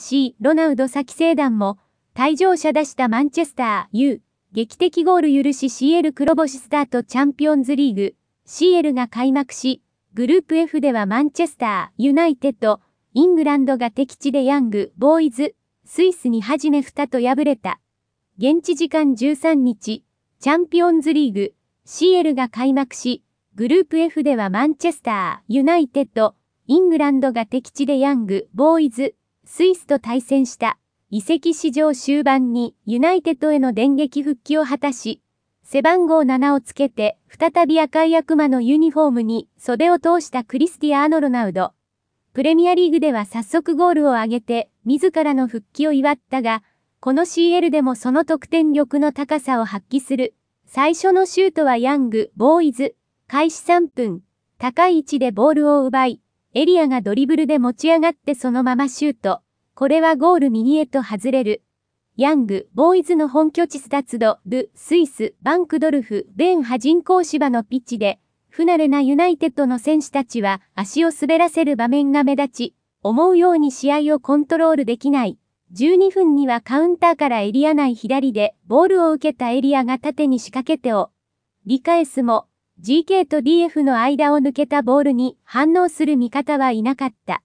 C、ロナウド先生団も、退場者出したマンチェスター U、劇的ゴール許し CL 黒星スタートチャンピオンズリーグ、CL が開幕し、グループ F ではマンチェスター、ユナイテッド、イングランドが敵地でヤング、ボーイズ、スイスにはじめたと敗れた。現地時間13日、チャンピオンズリーグ、CL が開幕し、グループ F ではマンチェスター、ユナイテッド、イングランドが敵地でヤング、ボーイズ、スイスと対戦した移籍史上終盤にユナイテッドへの電撃復帰を果たし、背番号7をつけて再び赤い悪魔のユニフォームに袖を通したクリスティアーノ・ロナウド。プレミアリーグでは早速ゴールを挙げて自らの復帰を祝ったが、この CL でもその得点力の高さを発揮する。最初のシュートはヤング、ボーイズ、開始3分、高い位置でボールを奪い、エリアがドリブルで持ち上がってそのままシュート。これはゴール右へと外れる。ヤング、ボーイズの本拠地スタツド、ル、スイス、バンクドルフ、ベンハ人工芝のピッチで、不慣れなユナイテッドの選手たちは足を滑らせる場面が目立ち、思うように試合をコントロールできない。12分にはカウンターからエリア内左でボールを受けたエリアが縦に仕掛けてを。理返すも、GK と DF の間を抜けたボールに反応する味方はいなかった。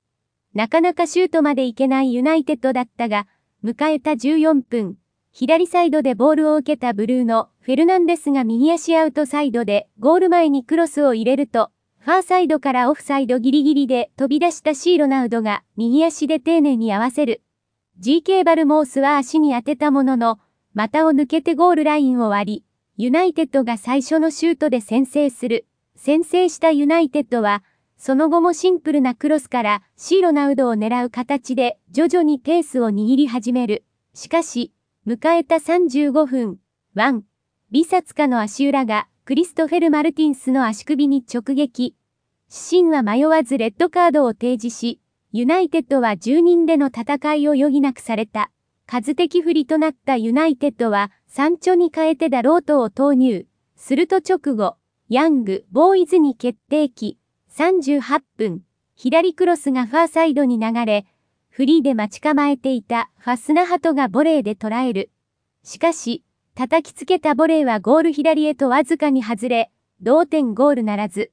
なかなかシュートまでいけないユナイテッドだったが、迎えた14分、左サイドでボールを受けたブルーのフェルナンデスが右足アウトサイドでゴール前にクロスを入れると、ファーサイドからオフサイドギリギリで飛び出したシーロナウドが右足で丁寧に合わせる。GK バルモースは足に当てたものの、股を抜けてゴールラインを割り、ユナイテッドが最初のシュートで先制する。先制したユナイテッドは、その後もシンプルなクロスからシーロナウドを狙う形で徐々にペースを握り始める。しかし、迎えた35分、ワン、ビサツカの足裏がクリストフェル・マルティンスの足首に直撃。指針は迷わずレッドカードを提示し、ユナイテッドは10人での戦いを余儀なくされた。数的不利となったユナイテッドは、サンチョに変えてダロートを投入。すると直後、ヤング、ボーイズに決定機。38分、左クロスがファーサイドに流れ、フリーで待ち構えていたファスナハトがボレーで捉える。しかし、叩きつけたボレーはゴール左へとわずかに外れ、同点ゴールならず。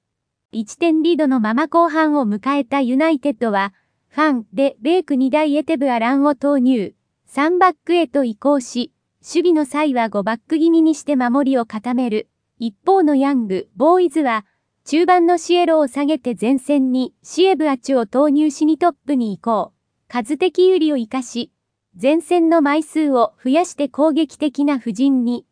1点リードのまま後半を迎えたユナイテッドは、ファンでベーク2台エテブアランを投入。3バックへと移行し、守備の際は5バック気味にして守りを固める。一方のヤング、ボーイズは、中盤のシエロを下げて前線にシエブアチを投入しにトップに移行。数的有利を活かし、前線の枚数を増やして攻撃的な布陣に。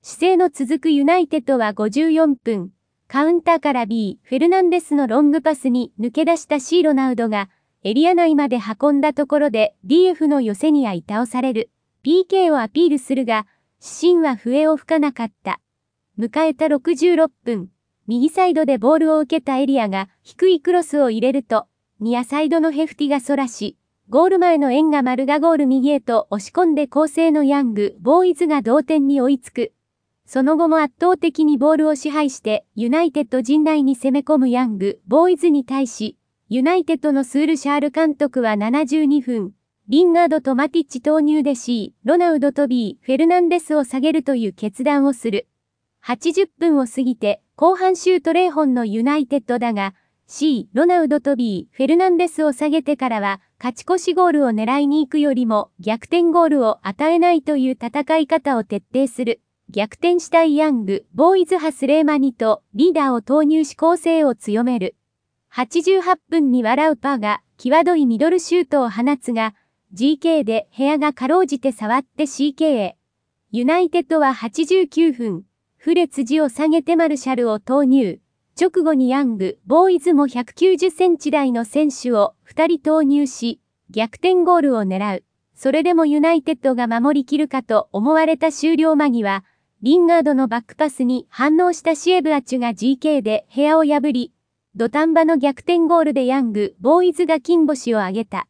姿勢の続くユナイテッドは54分、カウンターから B、フェルナンデスのロングパスに抜け出したシーロナウドが、エリア内まで運んだところで DF のせにニいた倒される。PK をアピールするが、指針は笛を吹かなかった。迎えた66分、右サイドでボールを受けたエリアが低いクロスを入れると、ニアサイドのヘフティがそらし、ゴール前の円が丸がゴール右へと押し込んで構成のヤング、ボーイズが同点に追いつく。その後も圧倒的にボールを支配して、ユナイテッド陣内に攻め込むヤング、ボーイズに対し、ユナイテッドのスール・シャール監督は72分、リンガードとマティッチ投入で C、ロナウドと B、フェルナンデスを下げるという決断をする。80分を過ぎて、後半シュートンのユナイテッドだが、C、ロナウドと B、フェルナンデスを下げてからは、勝ち越しゴールを狙いに行くよりも、逆転ゴールを与えないという戦い方を徹底する。逆転したいヤング、ボーイズハスレーマニと、リーダーを投入し構成を強める。88分に笑うパーが、際どいミドルシュートを放つが、GK で部屋がかろうじて触って CK へ。ユナイテッドは89分、フレ辻を下げてマルシャルを投入。直後にヤング、ボーイズも190センチ台の選手を2人投入し、逆転ゴールを狙う。それでもユナイテッドが守りきるかと思われた終了間際、リンガードのバックパスに反応したシエブアチュが GK で部屋を破り、土壇場の逆転ゴールでヤング、ボーイズが金星を挙げた。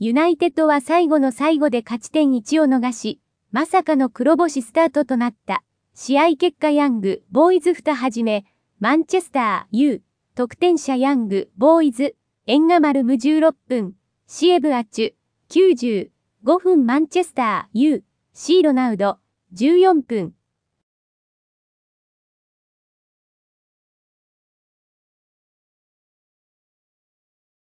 ユナイテッドは最後の最後で勝ち点1を逃し、まさかの黒星スタートとなった。試合結果ヤング、ボーイズ2はじめ、マンチェスター、U、得点者ヤング、ボーイズ、エンガマルム16分、シエブアチュ、90、5分マンチェスター、U、シーロナウド、14分、